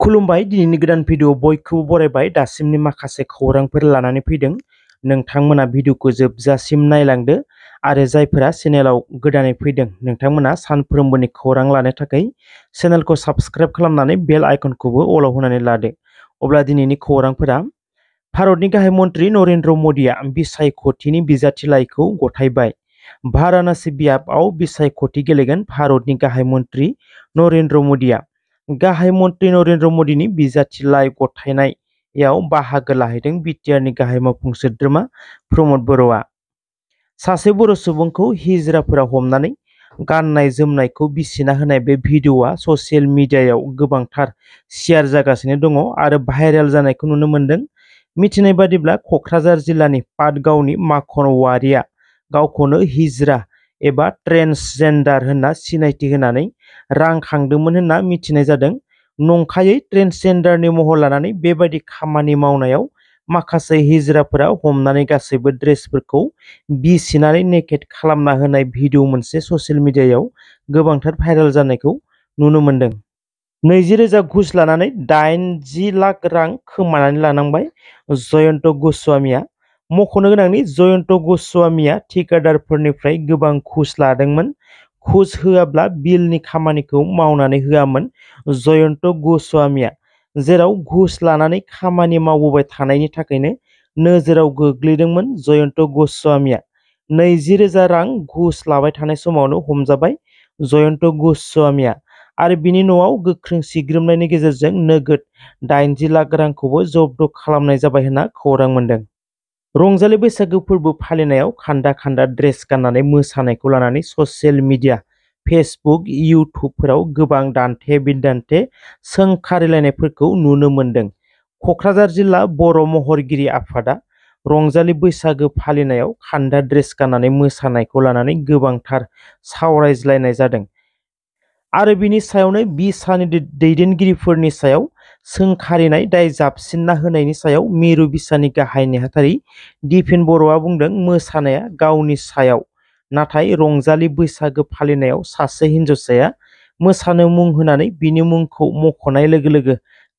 Kulumbai di ini gedan video boy kubu borebai dasim ni makase kurang perlanani pideng neng tang mana video kuzeb zasim nai langde ada zai pera sinelau gedani pideng neng tang mana san perumbuni kurang lane takai sinel ko subscribe kalam nani bel icon kubu olo hunani lade obla di ini kurang peram Parod ni gahai montri norin romodia ambi sai koti ni biza tilai ko gotai bai. Bahara nasi biap au bisai koti gelegan parod ni gahai montri norin romodia. गाहाय मन्त्रि नरेन्द्र मोदीनि बिजाथि लाइ गथायनाय याव बाहागो लाहैदों बिटिआरनि गाहाय मावफुं सोद्रोमा प्रमद बर'आ सासे बर' सुबुंखौ हिजराफोरा हमनानै गाननाय जोमनायखौ बिसिना होनाय बे भिडिअ'आ ससियेल मिडियायाव गोबांथार शेयार जागासिनो दङ आरो भाइरेल जानायखौ नुनो मोन्दों मिथिनाय बादिब्ला क'क्राझार जिल्लानि पातगावनि माखन वारिया गावखौनो हिजरा एबा ट्रेन्सजेन्डार होनना सिनायथि होनानै रां खांदोंमोन होनना मिथिनाय जादों नंखायै ट्रेन्सजेन्डारनि महर लानानै बेबादि खामानि मावनायाव माखासे हिजराफोरा हमनानै गासैबो ड्रेसफोरखौ बिसिनानै नेकेट खालामना होनाय भिडिअ मोनसे ससियेल मिडियायाव गोबांथार भाइरेल जानायखौ नुनो मोन्दों नैजि रोजा घुस लानानै दाइनजि लाख रां खोमानानै लानांबाय जयन्त गस्वामीआ मख'नो गोनांनि जयन्त गस्वामीआ थिकादारफोरनिफ्राय गोबां घुस लादोंमोन घुस होआब्ला बिलनि खामानिखौ मावनानै होआमोन जयन्त गस्वामीआ जेराव घुस लानानै खामानि मावबोबाय थानायनि थाखायनो नोजोराव गोग्लैदोंमोन जयन्त गस्वामीआ नैजि रोजा रां घुस लाबाय थानाय समावनो हमजाबाय जयन्त गस्वामीआ आरो बिनि न'आव गोख्रों सिग्रोमनायनि गेजेरजों नोगोद दाइनजि लाख रांखौबो जब्द' खालामनाय जाबाय होनना खौरां मोन्दों रंजालि बैसागु फोरबो फालिनायाव खान्दा खान्दा ड्रेस गाननानै मोसानायखौ लानानै ससियेल मिडिया फेसबुक इउटुबफोराव गोबां दान्थे बिदान्थे सोंखारिलायनायफोरखौ नुनो मोन्दों क'क्राझार जिल्ला बर' महरगिरि आफादा रंजालि बैसागो फालिनायाव खान्दा ड्रेस गाननानै मोसानायखौ लानानै गोबांथार सावरायज्लायनाय जादों आरो बिनि सायावनो बि सानि दैदेनगिरिफोरनि सायाव सोंखारिनाय दाय जाबसिनना होनायनि सायाव मिरु बिसानि गाहाय नेहाथारि दिपिन बर'आ बुंदों मोसानाया गावनि सायाव नाथाय रंजालि बैसागो फालिनायाव सासे हिन्जावसाया मोसानो मुं होनानै बिनि मुंखौ मख'नाय लोगो लोगो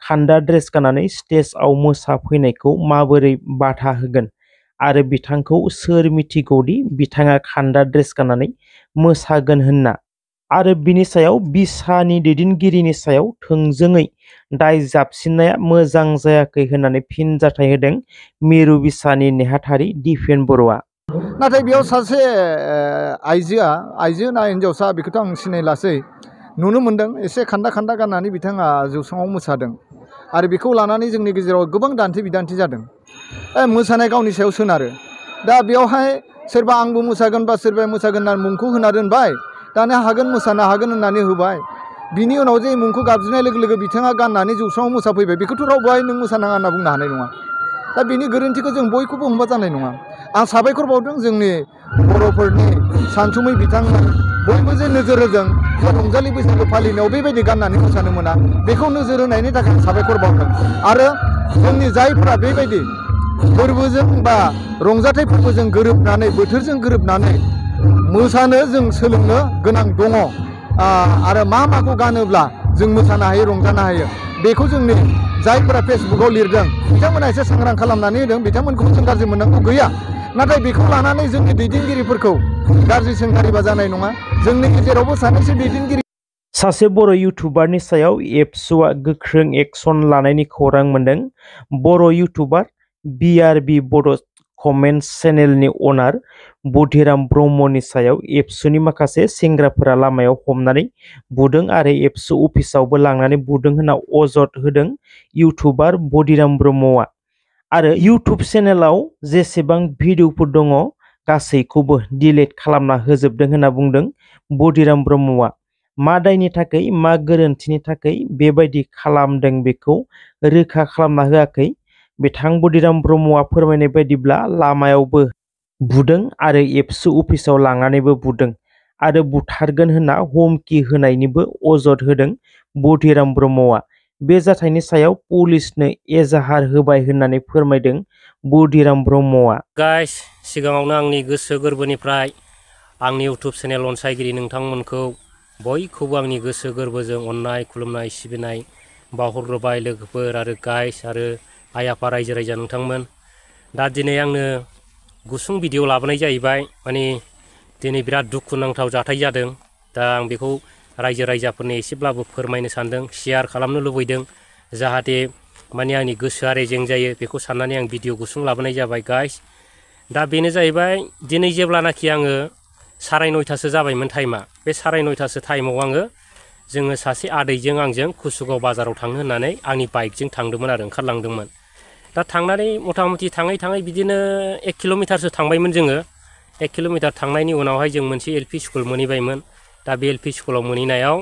खान्दा ड्रेस गाननानै स्टेजआव मोसाफैनायखौ माबोरै बाधा होगोन आरो बिथांखौ सोर मिथिगौदि बिथाङा खान्दा ड्रेस गाननानै मोसागोन होन्ना आरो बिनि सायाव बिसानि दैदेनगिरिनि सायाव थोंजोङै दाय जाबसिननाया मोजां जायाखै होननानै फिनजाथाय होदों मिरु बिसानि नेहाथारि दिपेन बर'आ नाथाय बेयाव सासे आइजोआ आइजो ना हिन्जावसा बेखौथ' आं सिनायलासै नुनो मोन्दों एसे खान्दा खान्दा गाननानै बिथाङा जौस्राङाव मोसादों आरो बेखौ लानानै जोंनि गेजेराव गोबां दान्थे बिदान्थे जादों मोसानाय गावनि सायाव सोनारो दा बेयावहाय सोरबा आंबो मोसागोन बा सोरबाया मोसागोन होननानै मुंखौ होना दोनबाय दानो हागोन मोसानो हागोन होननानै होबाय बिनि उनाव जे मुंखौ गाबज्रिनाय लोगो लोगो बिथाङा गाननानै जौस्राङाव मोसाफैबाय बेखौथ' रावबोहाय नों मोसानाङा होनना बुंनो हानाय नङा दा बिनि गोरोन्थिखौ जों बयखौबो हमबा जानाय नङा आं साबायखर बावदों जोंनि बर'फोरनि सानसुमै बिथांमोन बयबो जे नोजोर होदों रंजालि बैसागु फालिनायाव बेबायदि गाननानै मोसानो मोना बेखौ नोजोर होनायनि थाखाय साबायखर बावदों आरो जोंनि जायफोरा बेबायदि फोरबोजों बा रंजाथाइ फोरबोजों गोरोबनानै बोथोरजों गोरोबनानै मोसानो जों सोलोंनो गोनां दङ आरो मा माखौ गानोब्ला जों मोसानो हायो रंजानो हायो बेखौ जोंनि जायफोरा फेसबुकआव लिरदों बिथांमोना एसे सांग्रां खालामनानै होदों बिथांमोनखौ जों गाज्रि मोननांगौ गैया नाथाय बेखौ लानानै जोंनि दैदेनगिरिफोरखौ गाज्रि सोंखारिबा जानाय नङा जोंनि गेजेरावबो सानैसो दैदेनगिरि सासे बर' इउटुबारनि सायाव एबसुआ गोख्रों एक्सन लानायनि खौरां मोन्दों बर' इउटुबार बि आर बि बड' कमेन्ट्स चेनेलनि अनार बुधिराम ब्रह्मनि सायाव एबसुनि माखासे सेंग्राफोरा लामायाव हमनानै बुदों आरो एबसु अफिसावबो लांनानै बुदों होनना अजद होदों इउटुबार बुधिराम ब्रह्मआ आरो इउटुब चेनेलाव जेसेबां भिडिअफोर दङ गासैखौबो डिलेट खालामना होजोबदों होनना बुंदों बुधिराम ब्रह्मआ मा दायनि मा गोरोन्थिनि थाखाय बेबायदि खालामदों बेखौ रोखा खालामना होआखै बिथां बुदिराम ब्रह्मआ फोरमायनाय बायदिब्ला लामायावबो बुदों आरो एबसु अफिसाव लांनानैबो बुदों आरो बुथारगोन होनना हुमखि होनायनिबो अजद होदों बुधिराम ब्रह्मआ बे जाथायनि सायाव पुलिसनो एजाहार होबाय होननानै फोरमायदों बुधिराम ब्रह्मआ गाइस सिगाङावनो आंनि गोसो गोरबोनिफ्राय आंनि इउटुब चेनेल अनसायगिरि नोंथांमोनखौ बयखौबो आंनि गोसो गोरबोजों अननाय खुलुमनाय सिबिनाय बावहरग्रोबाय लोगोफोर आरो गाइस आरो आइ आफा रायजो राजा नोंथांमोन दा दिनै आंनो गुसुं भिडिअ लाबोनाय जाहैबाय माने दिनै बिराद दुखु नांथाव जाथाय जादों दा आं बेखौ रायजो राजाफोरनो एसेब्लाबो फोरमायनो सानदों शेयार खालामनो लुबैदों जाहाथे माने आंनि गोसोआ रेजें जायो बेखौ साननानै आं भिडिअ गुसुं लाबोनाय जाबाय गाइस दा बेनो जाहैबाय दिनै जेब्लानाखि आङो साराय नयथासो जाबायमोन टाइमा बे साराय नयथासो टाइमाव आङो जोङो सासे आदैजों आंजों कुसुगाव बाजाराव थांनो होननानै आंनि बाइकजों थांदोंमोन आरो ओंखारलांदोंमोन दा थांनानै मथा मथि थाङै थाङै बिदिनो एक किल'मिटारसो थांबायमोन जोङो एक किल'मिटार थांनायनि उनावहाय जों मोनसे एल पि स्कुल मोनहैबायमोन दा बे एल पि स्कुलाव मोनहैनायाव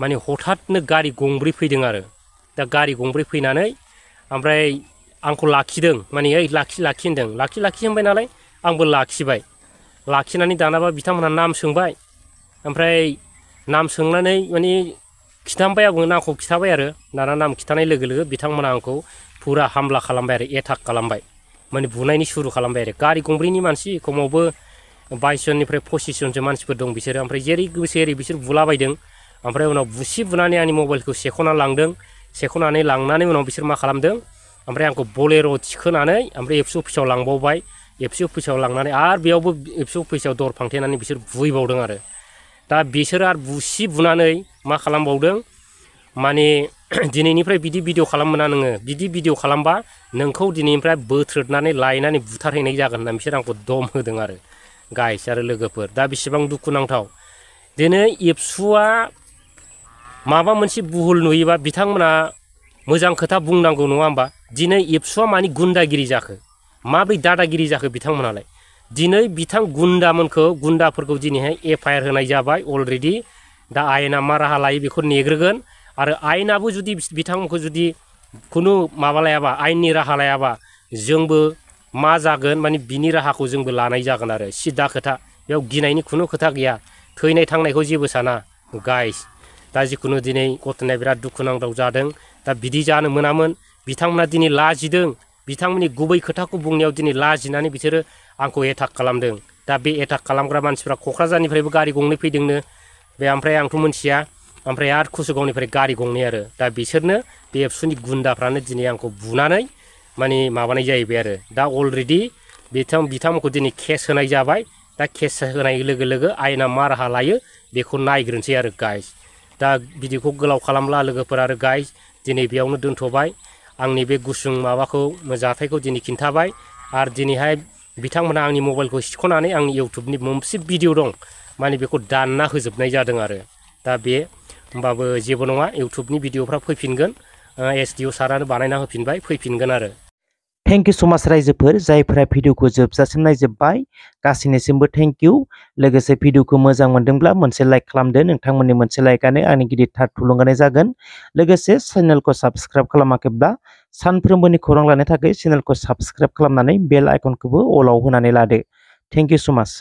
माने हथातनो गारि गंब्रै फैदों आरो दा गारि गंब्रै फैनानै ओमफ्राय आंखौ लाखिदों माने ओइ लाखि लाखि होन्दों लाखि लाखि नालाय आंबो लाखिबाय लाखिनानै दानाबा बिथांमोनहा नाम सोंबाय ओमफ्राय नाम सोंनानै माने kitan bayar gue nangku kita bayar ya, kita nih lagi lagi bintang mana aku pura hamla kalam etak kalam bayar, mana bukan ini suruh kalam bayar, kari kumpul sih, mansi, kamu bu bayson ini pre posisi untuk mansi berdong bisa, ampre jeri gue seri bisa bula bayar deng, ampre mana busi bukan ini ani mobile ku sekona lang deng, sekona ini lang nani mana bisa mah kalam deng, ampre aku boleh roti kena nani, ampre ibu suh pisau lang bawa bayar, ibu suh pisau lang nani, ar biar bu ibu suh pisau dor pangtian nani bisa bui bawa deng दा बिसोरो आरो बुसि बुनानै मा खालामबावदों माने दिनैनिफ्राय बिदि video खालामोना नोङो बिदि भिडिअ खालामबा नोंखौ दिनैनिफ्राय बोथ्रोदनानै लायनानै बुथारहैनाय जागोन होनना बिसोर आंखौ दम होदों आरो गाइस आरो लोगोफोर दा बेसेबां दुखुनांथाव दिनै एबसुआ माबा मोनसे बुहुल नुयोबा बिथांमोना मोजां खोथा बुंनांगौ नङा होमबा दिनै एबसुआ मानि गुन्दागिरि जाखो माब्रै दादागिरि जाखो बिथांमोनालाय दिनै बिथां गुन्दामोनखौ गुन्दाफोरखौ दिनैहाय एफआइआर होनाय जाबाय अलरेडि दा आयेना मा राहा लायो बेखौ नेग्रोगोन आरो आयेनाबो जुदि बिथांमोनखौ जुदि खुनु माबा लायाबा आयेननि राहा लायाबा जोंबो मा जागोन माने बिनि राहाखौ जोंबो लानाय जागोन आरो सिदा खोथा बेयाव गिनायनि खुनु खोथा गैया थैनाय थांनायखौ जेबो साना गाइस दा जिखुनु दिनै गथनाय बिराद दुखुनांथाव जादों दा बिदि जानो मोनामोन बिथांमोना दिनै लाजिदों बिथांमोननि गुबै खोथाखौ बुंनायाव दिनै लाजिनानै बिसोरो आंखौ एटाक खालामदों दा बे एटाक खालामग्रा मानसिफ्रा क'क्राझारनिफ्रायबो गारि गंनै फैदोंनो बे ओमफ्राय आंथ' मोनथिया ओमफ्राय आरो कसुगावनिफ्राय गारि गंनै आरो दा बिसोरनो बे एबसुनि गुन्दाफ्रानो दिनै आंखौ बुनानै माने माबानाय जाहैबाय आरो दा अलरेडि बिथां बिथांमोनखौ दिनै केस होनाय जाबाय दा केस होनाय लोगो लोगो आयेना मा राहा लायो बेखौ नायग्रोनोसै आरो गाइस दा बिदिखौ गोलाव खालामला लोगोफोर आरो गाइस दिनै बेयावनो दोनथ'बाय आंनि बे गुसुं माबाखौ जाथायखौ दिनै खिन्थाबाय आरो दिनैहाय बिथांमोनहा आंनि मबाइलखौ सिख'नानै आंनि इउटुबनि मोनसे भिडिअ दं माने बेखौ दानना होजोबनाय जादों आरो दा बे होमबाबो जेबो नङा इउटुबनि भिडिअफ्रा फैफिनगोन एस डि अ सारानो बानायना होफिनबाय फैफिनगोन आरो थैंक यू सो माच रायजोफोर जायफोरा भिडिअखौ जोबजासिम नायजोब्बाय गासैनिसिमबो थेंक इउ लोगोसे भिडिअखौ मोजां मोनदोंब्ला मोनसे लाइक खालामदो नोंथांमोननि मोनसे लाइकआनो आंनि गिदिरथार थुलुंगानाय जागोन लोगोसे चेनेलखौ साबस्क्राइब खालामाखैब्ला सानफ्रोमबोनि खौरां लानो थाखाय चेनेलखौ साबस्क्राइब खालामनानै बेल आइकनखौबो अलाव होनानै लादो थेंक सो माच